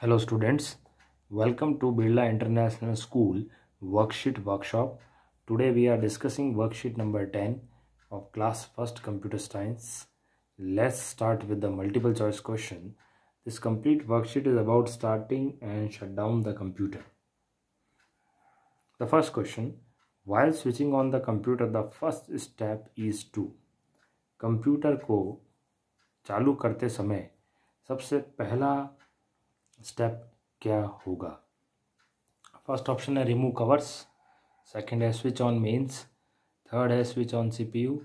Hello students welcome to Birla international school worksheet workshop today we are discussing worksheet number ten of class first computer science let's start with the multiple choice question this complete worksheet is about starting and shut down the computer the first question while switching on the computer the first step is to computer को चालू करते समय सबसे पहला स्टेप क्या होगा first option है रिमूव कवर्स सेकंड है स्विच ऑन मेंस थर्ड है स्विच ऑन सीपीयू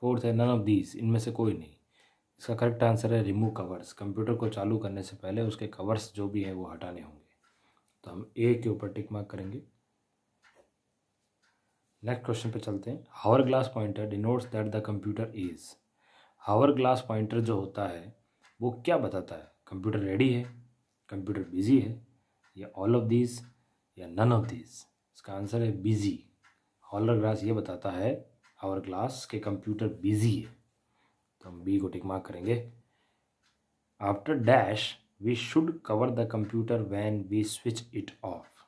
फोर्थ है नन ऑफ दीज इनमें से कोई नहीं इसका करेक्ट आंसर है रिमूव कवर्स कंप्यूटर को चालू करने से पहले उसके कवर्स जो भी हैं वो हटाने होंगे तो हम ए के ऊपर टिक मार्क करेंगे नेक्स्ट क्वेश्चन पे चलते हैं hourglass pointer denotes that the computer is hourglass pointer जो होता है वो क्या बताता है कंप्यूटर रेडी है कंप्यूटर बिजी है या ऑल ऑफ दिस या नन ऑफ दिस इसका आंसर है बिजी हॉलर ग्लास ये बताता है आवर ग्लास के कंप्यूटर बिजी है तो हम बी को टिक मार्क करेंगे after dash we should cover the computer when we switch it off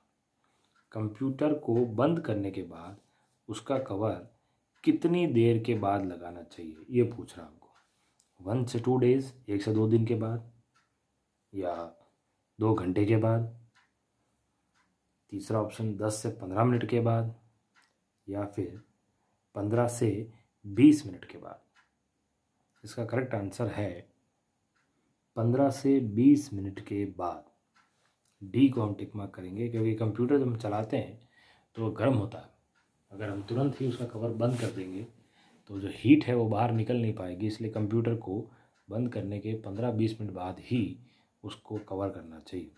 computer को बंद करने के बाद उसका कवर कितनी देर के बाद लगाना चाहिए ये पूछ रहा हमको वन से टू डेज एक से दो दिन के बाद या दो घंटे के बाद तीसरा ऑप्शन दस से पंद्रह मिनट के बाद या फिर पंद्रह से बीस मिनट के बाद इसका करेक्ट आंसर है पंद्रह से बीस मिनट के बाद डी को हम टिक मार्क करेंगे क्योंकि कंप्यूटर जब हम चलाते हैं तो गर्म होता है अगर हम तुरंत ही उसका कवर बंद कर देंगे तो जो हीट है वो बाहर निकल नहीं पाएगी इसलिए कंप्यूटर को बंद करने के पंद्रह बीस मिनट बाद ही उसको कवर करना चाहिए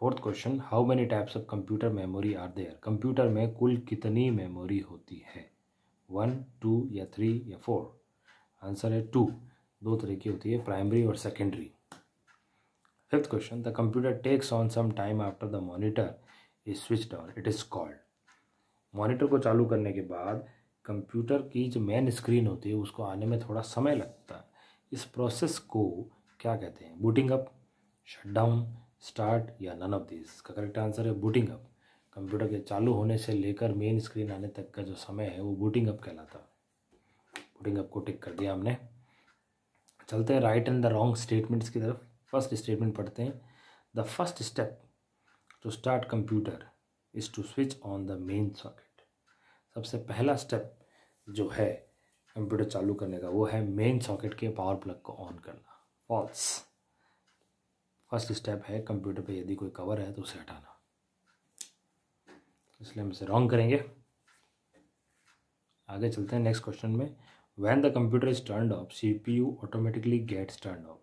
fourth question how many types of computer memory are there computer में कुल कितनी मेमोरी होती है वन टू या थ्री या फोर आंसर है टू दो तरह की होती है प्राइमरी और secondary fifth question the computer takes on some time after the monitor is switch on it is called monitor को चालू करने के बाद कंप्यूटर की जो मेन स्क्रीन होती है उसको आने में थोड़ा समय लगता है इस प्रोसेस को क्या कहते हैं booting up shut down start या नन ऑफ दिस इसका करेक्ट आंसर है बूटिंग अप कंप्यूटर के चालू होने से लेकर मेन स्क्रीन आने तक का जो समय है वो बूटिंग अप कहलाता है बूटिंग अप को टिक कर दिया हमने चलते हैं right and the wrong statements की तरफ फर्स्ट स्टेटमेंट पढ़ते हैं the first step to start computer is to switch on the main socket सबसे पहला स्टेप जो है कंप्यूटर चालू करने का वो है मेन सॉकेट के पावर प्लग को ऑन करना फॉल्स फर्स्ट स्टेप है कंप्यूटर पे यदि कोई कवर है तो उसे हटाना इसलिए हम इसे रॉन्ग करेंगे आगे चलते हैं नेक्स्ट क्वेश्चन में when the computer is turn off C P U automatically gets turn off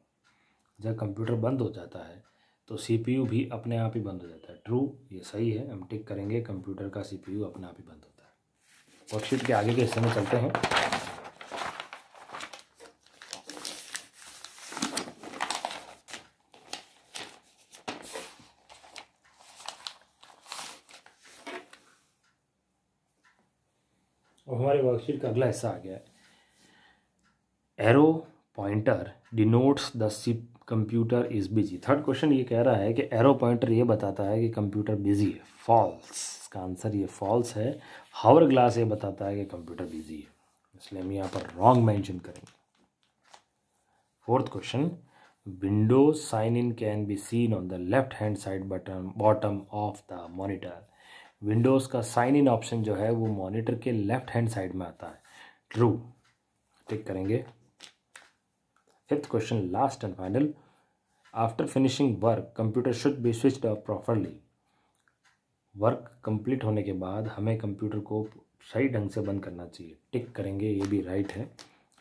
जब कंप्यूटर बंद हो जाता है तो सी पी यू भी अपने आप ही बंद हो जाता है ट्रू ये सही है हम टिक करेंगे कंप्यूटर का सी पी यू अपने आप ही बंद होता है वर्कशीट के आगे के हिस्से में चलते हैं अब हमारे वर्कशीट का अगला हिस्सा आ गया है arrow pointer denotes the sip computer is busy third question ये कह रहा है कि एरो पॉइंटर ये बताता है कि कंप्यूटर बिजी है फॉल्स इसका आंसर ये फॉल्स है हावर ग्लास ये बताता है कि कंप्यूटर बिजी है इसलिए हम यहाँ पर रॉन्ग मैंशन करेंगे fourth question windows sign in can be seen on the left hand side button bottom of the monitor windows का साइन इन ऑप्शन जो है वो मॉनिटर के लेफ्ट हैंड साइड में आता है ट्रू टिक करेंगे fifth question last and final after finishing work computer should be switch off properly work complete होने के बाद हमें कंप्यूटर को सही ढंग से बंद करना चाहिए टिक करेंगे ये भी राइट है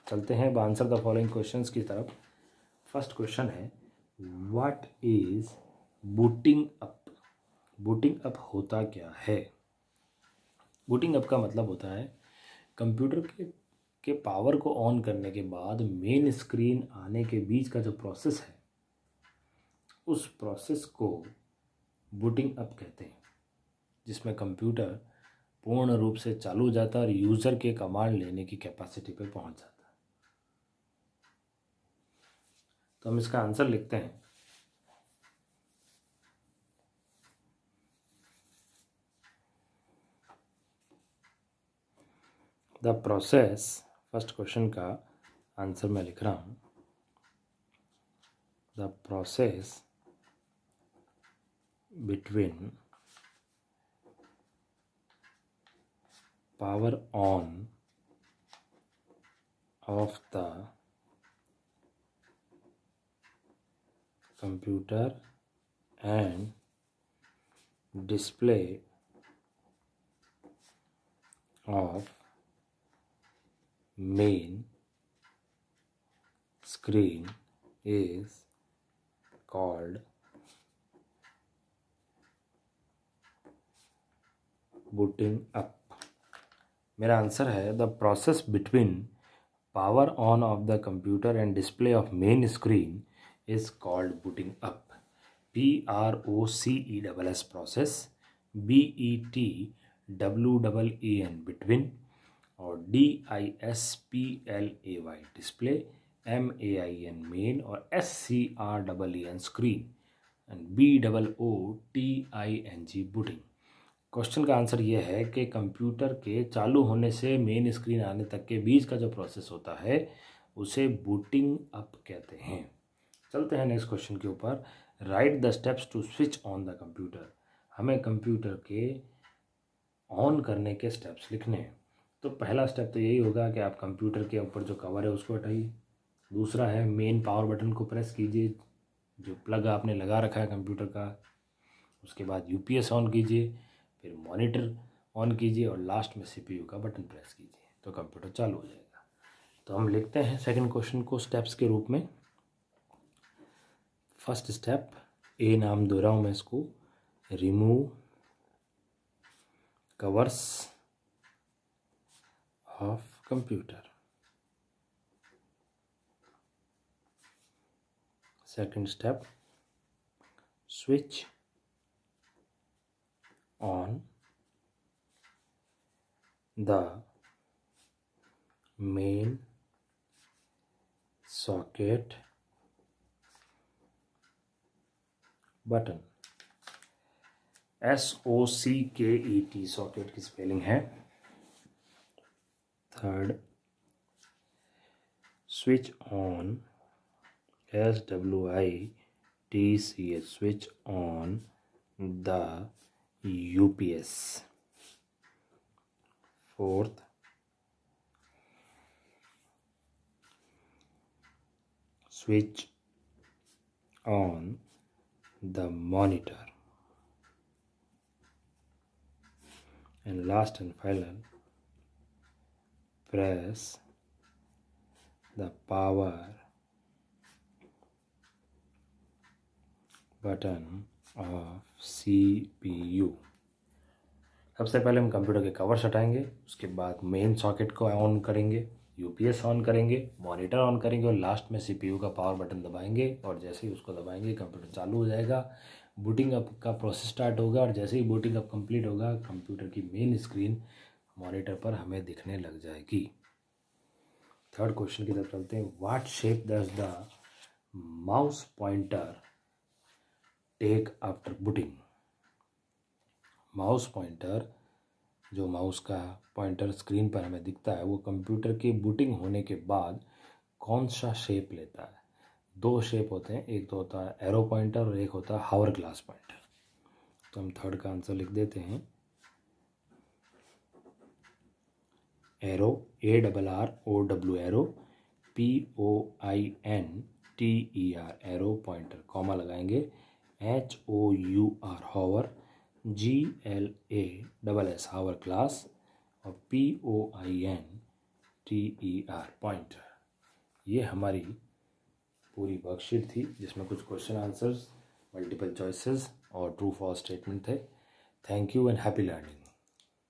चलते हैं आंसर द फॉलोइंग क्वेश्चंस की तरफ फर्स्ट क्वेश्चन है what is booting up booting up होता क्या है बूटिंग अप का मतलब होता है कंप्यूटर के के पावर को ऑन करने के बाद मेन स्क्रीन आने के बीच का जो प्रोसेस है उस प्रोसेस को बूटिंग अप कहते हैं जिसमें कंप्यूटर पूर्ण रूप से चालू हो जाता है और यूज़र के कमांड लेने की कैपेसिटी पर पहुंच जाता है तो हम इसका आंसर लिखते हैं द प्रोसेस फर्स्ट क्वेश्चन का आंसर मैं लिख रहा हूँ the process between power on off the computer and display off main screen is called booting up मेरा आंसर है the process between power on off the computer and display off main screen is called booting up P R O C E double S process B E T W double E N between और D I S P L A Y display M A I N main और S C R double E N screen and B double O T I N G booting question का answer ये है कि computer के चालू होने से main screen आने तक के बीच का जो प्रोसेस होता है उसे बूटिंग अप कहते हैं चलते हैं नेक्स्ट क्वेश्चन के ऊपर write the steps to switch on the computer हमें कंप्यूटर के ऑन करने के स्टेप्स लिखने हैं तो पहला स्टेप तो यही होगा कि आप कंप्यूटर के ऊपर जो कवर है उसको हटाइए दूसरा है मेन पावर बटन को प्रेस कीजिए जो प्लग आपने लगा रखा है कंप्यूटर का उसके बाद यूपीएस ऑन कीजिए फिर मॉनिटर ऑन कीजिए और लास्ट में सीपीयू का बटन प्रेस कीजिए तो कंप्यूटर चालू हो जाएगा तो हम लिखते हैं सेकंड क्वेश्चन को स्टेप्स के रूप में फर्स्ट स्टेप ए नाम दोहराऊँ मैं इसको remove covers of computer. Second step switch on the main socket button s o c k e t socket ki spelling hai third switch on s w i t c h switch on the ups fourth switch on the monitor and last and final express the power button of C P U सबसे पहले हम computer के covers हटाएंगे उसके बाद main socket को on करेंगे UPS on करेंगे मॉनिटर ऑन करेंगे और लास्ट में सीपीयू का पावर बटन दबाएंगे और जैसे ही उसको दबाएंगे कंप्यूटर चालू हो जाएगा बूटिंग अप का प्रोसेस स्टार्ट होगा और जैसे ही बूटिंग अप कंप्लीट होगा कंप्यूटर की मेन स्क्रीन मॉनिटर पर हमें दिखने लग जाएगी थर्ड क्वेश्चन की तरफ चलते हैं what shape does the mouse pointer take after booting mouse pointer जो माउस का पॉइंटर स्क्रीन पर हमें दिखता है वो कंप्यूटर की बूटिंग होने के बाद कौन सा शेप लेता है दो शेप होते हैं एक तो होता है एरो पॉइंटर और एक होता है हावर ग्लास पॉइंटर तो हम थर्ड का आंसर लिख देते हैं arrow A double R O W arrow P O I N T E R arrow pointer comma लगाएंगे H O U R hour G L A double S hourglass और P O I N T E R pointer ये हमारी पूरी worksheet थी जिसमें कुछ question answers multiple choices और true false statement थे thank you and happy learning